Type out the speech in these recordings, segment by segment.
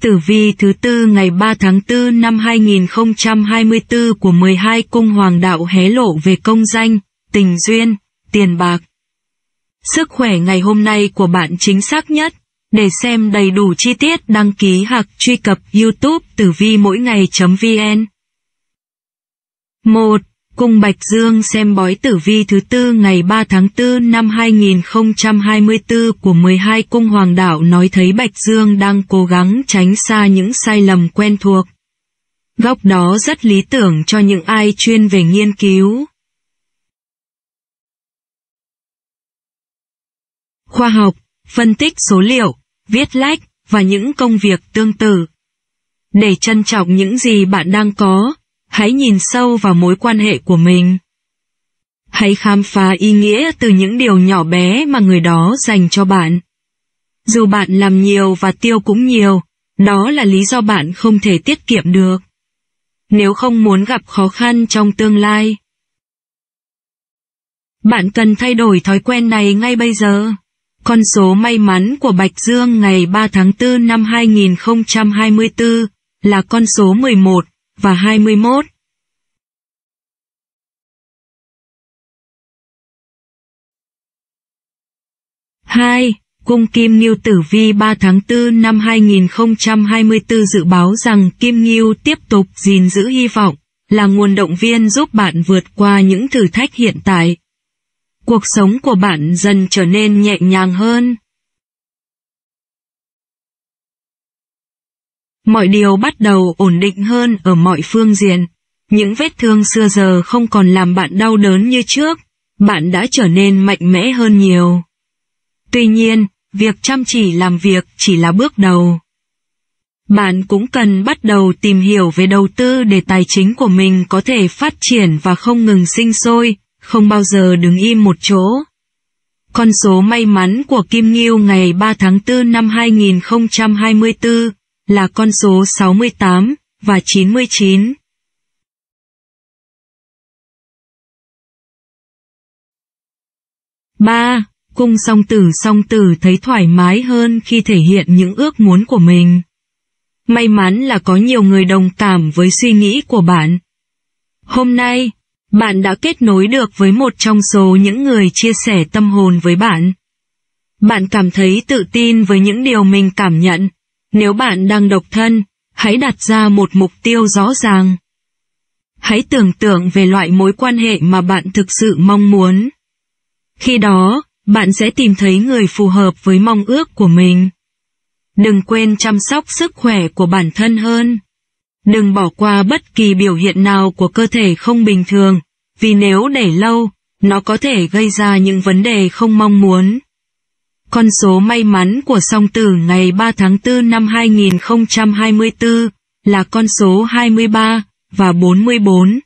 Tử vi thứ tư ngày 3 tháng 4 năm 2024 của 12 cung hoàng đạo hé lộ về công danh, tình duyên, tiền bạc. Sức khỏe ngày hôm nay của bạn chính xác nhất. Để xem đầy đủ chi tiết đăng ký hoặc truy cập youtube tử vi mỗi ngày.vn 1. Cung Bạch Dương xem bói tử vi thứ tư ngày 3 tháng 4 năm 2024 của 12 cung hoàng đạo nói thấy Bạch Dương đang cố gắng tránh xa những sai lầm quen thuộc. Góc đó rất lý tưởng cho những ai chuyên về nghiên cứu. Khoa học, phân tích số liệu, viết lách và những công việc tương tự. Để trân trọng những gì bạn đang có, hãy nhìn sâu vào mối quan hệ của mình. Hãy khám phá ý nghĩa từ những điều nhỏ bé mà người đó dành cho bạn. Dù bạn làm nhiều và tiêu cũng nhiều, đó là lý do bạn không thể tiết kiệm được. Nếu không muốn gặp khó khăn trong tương lai, bạn cần thay đổi thói quen này ngay bây giờ. Con số may mắn của Bạch Dương ngày 3 tháng 4 năm 2024 là con số 11 và 21. 2. Cung Kim Ngưu Tử Vi 3 tháng 4 năm 2024 dự báo rằng Kim Ngưu tiếp tục gìn giữ hy vọng, là nguồn động viên giúp bạn vượt qua những thử thách hiện tại. Cuộc sống của bạn dần trở nên nhẹ nhàng hơn. Mọi điều bắt đầu ổn định hơn ở mọi phương diện. Những vết thương xưa giờ không còn làm bạn đau đớn như trước, bạn đã trở nên mạnh mẽ hơn nhiều. Tuy nhiên, việc chăm chỉ làm việc chỉ là bước đầu. Bạn cũng cần bắt đầu tìm hiểu về đầu tư để tài chính của mình có thể phát triển và không ngừng sinh sôi, không bao giờ đứng im một chỗ. Con số may mắn của Kim Ngưu ngày 3 tháng 4 năm 2024 là con số 68 và 99. ba cung song tử song tử thấy thoải mái hơn khi thể hiện những ước muốn của mình. May mắn là có nhiều người đồng cảm với suy nghĩ của bạn. Hôm nay, bạn đã kết nối được với một trong số những người chia sẻ tâm hồn với bạn. Bạn cảm thấy tự tin với những điều mình cảm nhận. Nếu bạn đang độc thân, hãy đặt ra một mục tiêu rõ ràng. Hãy tưởng tượng về loại mối quan hệ mà bạn thực sự mong muốn. Khi đó, bạn sẽ tìm thấy người phù hợp với mong ước của mình. Đừng quên chăm sóc sức khỏe của bản thân hơn. Đừng bỏ qua bất kỳ biểu hiện nào của cơ thể không bình thường, vì nếu để lâu, nó có thể gây ra những vấn đề không mong muốn. Con số may mắn của song tử ngày 3 tháng 4 năm 2024 là con số 23 và 44.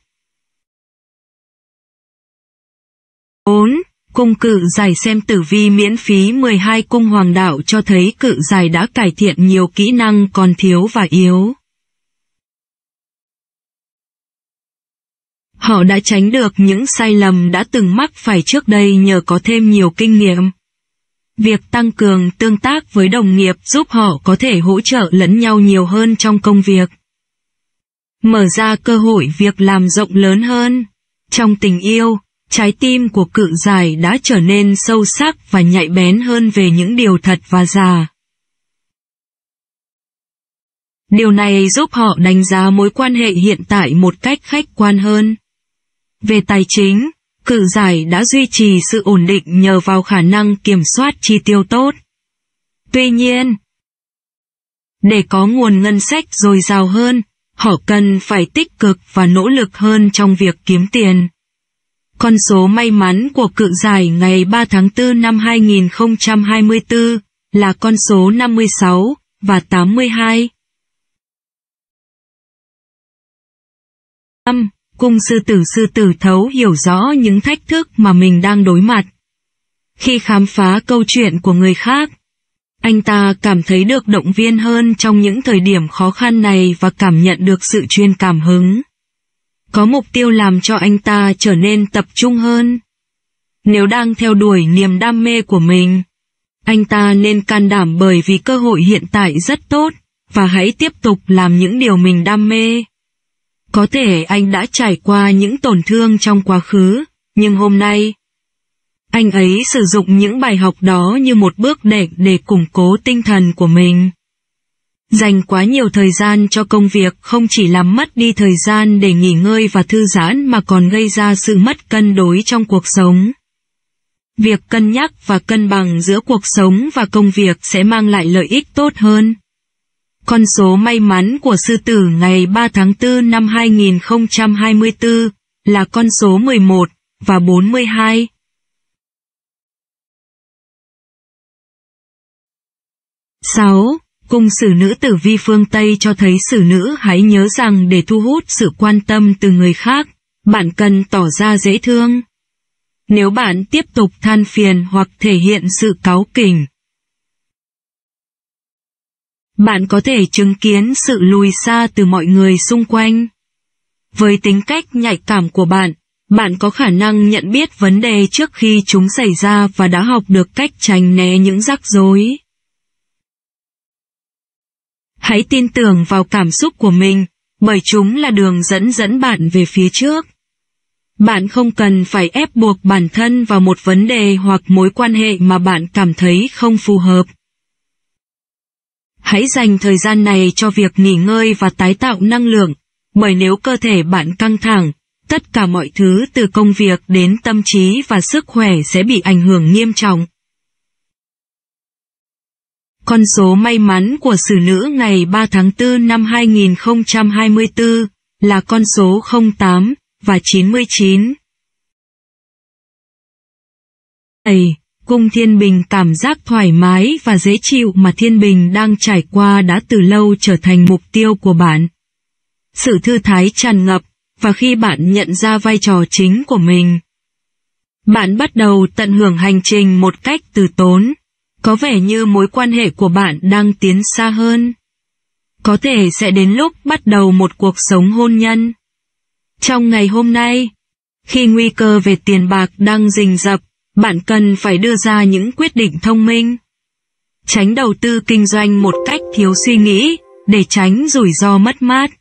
4. Cung cự giải xem tử vi miễn phí 12 cung hoàng đạo cho thấy cự giải đã cải thiện nhiều kỹ năng còn thiếu và yếu. Họ đã tránh được những sai lầm đã từng mắc phải trước đây nhờ có thêm nhiều kinh nghiệm. Việc tăng cường tương tác với đồng nghiệp giúp họ có thể hỗ trợ lẫn nhau nhiều hơn trong công việc. Mở ra cơ hội việc làm rộng lớn hơn. Trong tình yêu, trái tim của cự giải đã trở nên sâu sắc và nhạy bén hơn về những điều thật và giả. Điều này giúp họ đánh giá mối quan hệ hiện tại một cách khách quan hơn. Về tài chính, cự giải đã duy trì sự ổn định nhờ vào khả năng kiểm soát chi tiêu tốt. Tuy nhiên, để có nguồn ngân sách dồi dào hơn, họ cần phải tích cực và nỗ lực hơn trong việc kiếm tiền. Con số may mắn của cựu giải ngày 3 tháng 4 năm 2024 là con số 56 và 82. 5. Cung sư tử sư tử thấu hiểu rõ những thách thức mà mình đang đối mặt. Khi khám phá câu chuyện của người khác, anh ta cảm thấy được động viên hơn trong những thời điểm khó khăn này và cảm nhận được sự chuyên cảm hứng có mục tiêu làm cho anh ta trở nên tập trung hơn. Nếu đang theo đuổi niềm đam mê của mình, anh ta nên can đảm bởi vì cơ hội hiện tại rất tốt, và hãy tiếp tục làm những điều mình đam mê. Có thể anh đã trải qua những tổn thương trong quá khứ, nhưng hôm nay, anh ấy sử dụng những bài học đó như một bước đệm để, củng cố tinh thần của mình. Dành quá nhiều thời gian cho công việc không chỉ làm mất đi thời gian để nghỉ ngơi và thư giãn mà còn gây ra sự mất cân đối trong cuộc sống. Việc cân nhắc và cân bằng giữa cuộc sống và công việc sẽ mang lại lợi ích tốt hơn. Con số may mắn của sư tử ngày 3 tháng 4 năm 2024 là con số 11 và 42. Sáu Cung xử nữ tử vi phương Tây cho thấy xử nữ hãy nhớ rằng để thu hút sự quan tâm từ người khác, bạn cần tỏ ra dễ thương. Nếu bạn tiếp tục than phiền hoặc thể hiện sự cáu kỉnh, bạn có thể chứng kiến sự lùi xa từ mọi người xung quanh. Với tính cách nhạy cảm của bạn, bạn có khả năng nhận biết vấn đề trước khi chúng xảy ra và đã học được cách tránh né những rắc rối. Hãy tin tưởng vào cảm xúc của mình, bởi chúng là đường dẫn dẫn bạn về phía trước. Bạn không cần phải ép buộc bản thân vào một vấn đề hoặc mối quan hệ mà bạn cảm thấy không phù hợp. Hãy dành thời gian này cho việc nghỉ ngơi và tái tạo năng lượng, bởi nếu cơ thể bạn căng thẳng, tất cả mọi thứ từ công việc đến tâm trí và sức khỏe sẽ bị ảnh hưởng nghiêm trọng. Con số may mắn của xử nữ ngày 3 tháng 4 năm 2024 là con số 08 và 99. Ây, cung thiên bình cảm giác thoải mái và dễ chịu mà thiên bình đang trải qua đã từ lâu trở thành mục tiêu của bạn. Sự thư thái tràn ngập, và khi bạn nhận ra vai trò chính của mình. Bạn bắt đầu tận hưởng hành trình một cách từ tốn. Có vẻ như mối quan hệ của bạn đang tiến xa hơn. Có thể sẽ đến lúc bắt đầu một cuộc sống hôn nhân. Trong ngày hôm nay, khi nguy cơ về tiền bạc đang rình rập, bạn cần phải đưa ra những quyết định thông minh. Tránh đầu tư kinh doanh một cách thiếu suy nghĩ, để tránh rủi ro mất mát.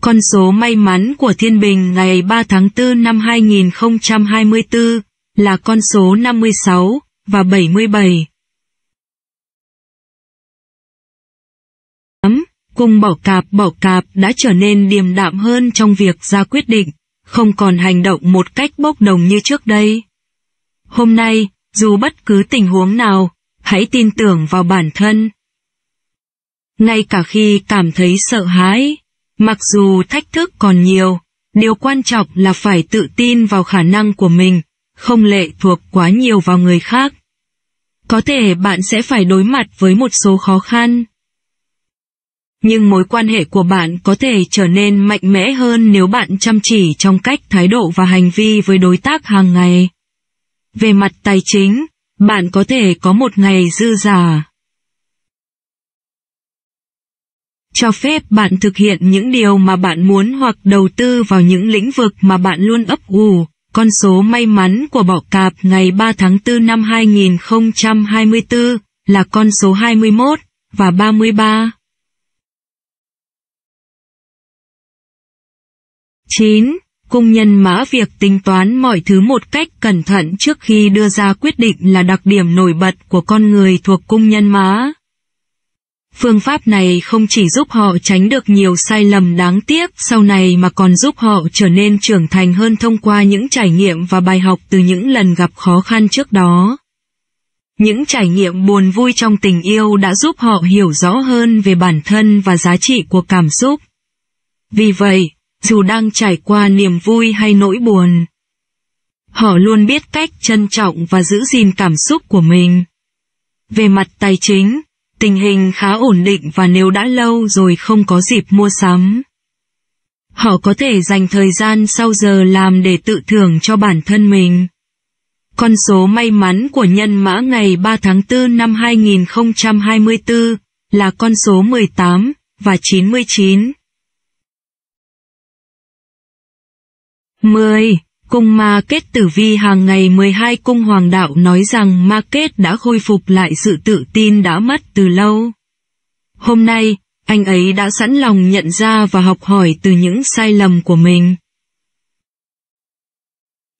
Con số may mắn của Thiên Bình ngày 3 tháng 4 năm 2024 là con số 56 và 77. Cung bảo cạp bảo cạp đã trở nên điềm đạm hơn trong việc ra quyết định, không còn hành động một cách bốc đồng như trước đây. Hôm nay, dù bất cứ tình huống nào, hãy tin tưởng vào bản thân. Ngay cả khi cảm thấy sợ hãi, mặc dù thách thức còn nhiều, điều quan trọng là phải tự tin vào khả năng của mình, không lệ thuộc quá nhiều vào người khác. Có thể bạn sẽ phải đối mặt với một số khó khăn, nhưng mối quan hệ của bạn có thể trở nên mạnh mẽ hơn nếu bạn chăm chỉ trong cách thái độ và hành vi với đối tác hàng ngày. Về mặt tài chính, bạn có thể có một ngày dư giả. Cho phép bạn thực hiện những điều mà bạn muốn hoặc đầu tư vào những lĩnh vực mà bạn luôn ấp ủ. Con số may mắn của bọ cạp ngày 3 tháng 4 năm 2024 là con số 21 và 33. 9. cung nhân mã việc tính toán mọi thứ một cách cẩn thận trước khi đưa ra quyết định là đặc điểm nổi bật của con người thuộc cung nhân mã. Phương pháp này không chỉ giúp họ tránh được nhiều sai lầm đáng tiếc sau này mà còn giúp họ trở nên trưởng thành hơn thông qua những trải nghiệm và bài học từ những lần gặp khó khăn trước đó. Những trải nghiệm buồn vui trong tình yêu đã giúp họ hiểu rõ hơn về bản thân và giá trị của cảm xúc. Vì vậy, dù đang trải qua niềm vui hay nỗi buồn. Họ luôn biết cách trân trọng và giữ gìn cảm xúc của mình. Về mặt tài chính, tình hình khá ổn định và nếu đã lâu rồi không có dịp mua sắm. Họ có thể dành thời gian sau giờ làm để tự thưởng cho bản thân mình. Con số may mắn của nhân mã ngày 3 tháng 4 năm 2024 là con số 18 và 99. 10. Cung Ma Kết Tử Vi hàng ngày 12 cung hoàng đạo nói rằng Ma Kết đã khôi phục lại sự tự tin đã mất từ lâu. Hôm nay, anh ấy đã sẵn lòng nhận ra và học hỏi từ những sai lầm của mình.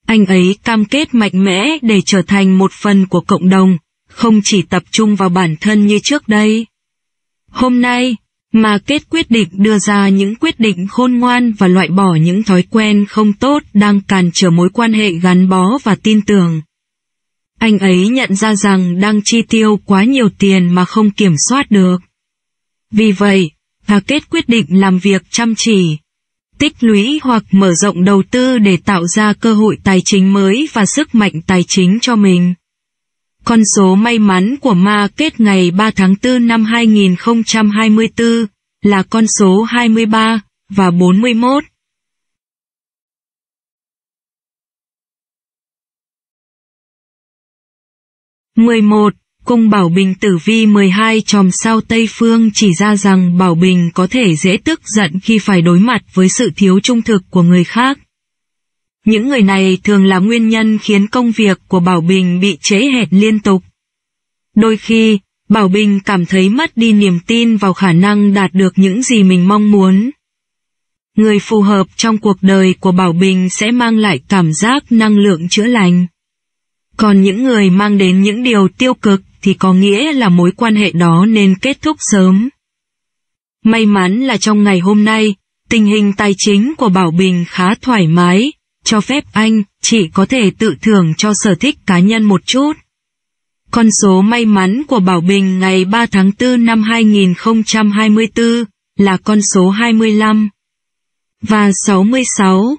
Anh ấy cam kết mạnh mẽ để trở thành một phần của cộng đồng, không chỉ tập trung vào bản thân như trước đây. Hôm nay, mà kết quyết định đưa ra những quyết định khôn ngoan và loại bỏ những thói quen không tốt đang cản trở mối quan hệ gắn bó và tin tưởng. Anh ấy nhận ra rằng đang chi tiêu quá nhiều tiền mà không kiểm soát được. Vì vậy, Hà Kết quyết định làm việc chăm chỉ, tích lũy hoặc mở rộng đầu tư để tạo ra cơ hội tài chính mới và sức mạnh tài chính cho mình. Con số may mắn của ma kết ngày 3 tháng 4 năm 2024 là con số 23 và 41. Mười một, cung Bảo Bình tử vi 12 chòm sao Tây Phương chỉ ra rằng Bảo Bình có thể dễ tức giận khi phải đối mặt với sự thiếu trung thực của người khác. Những người này thường là nguyên nhân khiến công việc của Bảo Bình bị chế hẹt liên tục. Đôi khi, Bảo Bình cảm thấy mất đi niềm tin vào khả năng đạt được những gì mình mong muốn. Người phù hợp trong cuộc đời của Bảo Bình sẽ mang lại cảm giác năng lượng chữa lành. Còn những người mang đến những điều tiêu cực thì có nghĩa là mối quan hệ đó nên kết thúc sớm. May mắn là trong ngày hôm nay, tình hình tài chính của Bảo Bình khá thoải mái, cho phép anh, chỉ có thể tự thưởng cho sở thích cá nhân một chút. Con số may mắn của Bảo Bình ngày 3 tháng 4 năm 2024 là con số 25 và 66.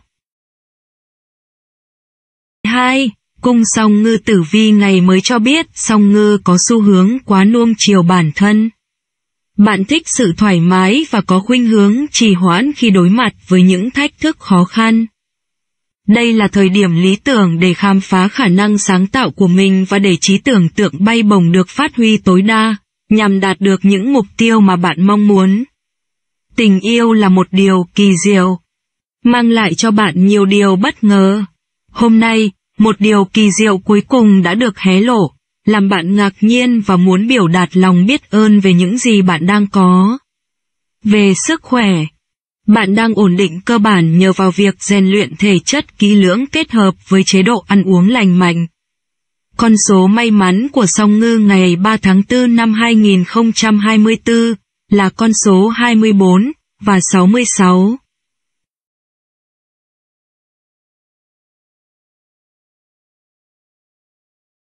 2. Cung song ngư tử vi ngày mới cho biết song ngư có xu hướng quá nuông chiều bản thân. Bạn thích sự thoải mái và có khuynh hướng trì hoãn khi đối mặt với những thách thức khó khăn. Đây là thời điểm lý tưởng để khám phá khả năng sáng tạo của mình và để trí tưởng tượng bay bổng được phát huy tối đa, nhằm đạt được những mục tiêu mà bạn mong muốn. Tình yêu là một điều kỳ diệu, mang lại cho bạn nhiều điều bất ngờ. Hôm nay, một điều kỳ diệu cuối cùng đã được hé lộ, làm bạn ngạc nhiên và muốn biểu đạt lòng biết ơn về những gì bạn đang có. Về sức khỏe, bạn đang ổn định cơ bản nhờ vào việc rèn luyện thể chất kỹ lưỡng kết hợp với chế độ ăn uống lành mạnh. Con số may mắn của song ngư ngày 3 tháng 4 năm 2024 là con số 24 và 66.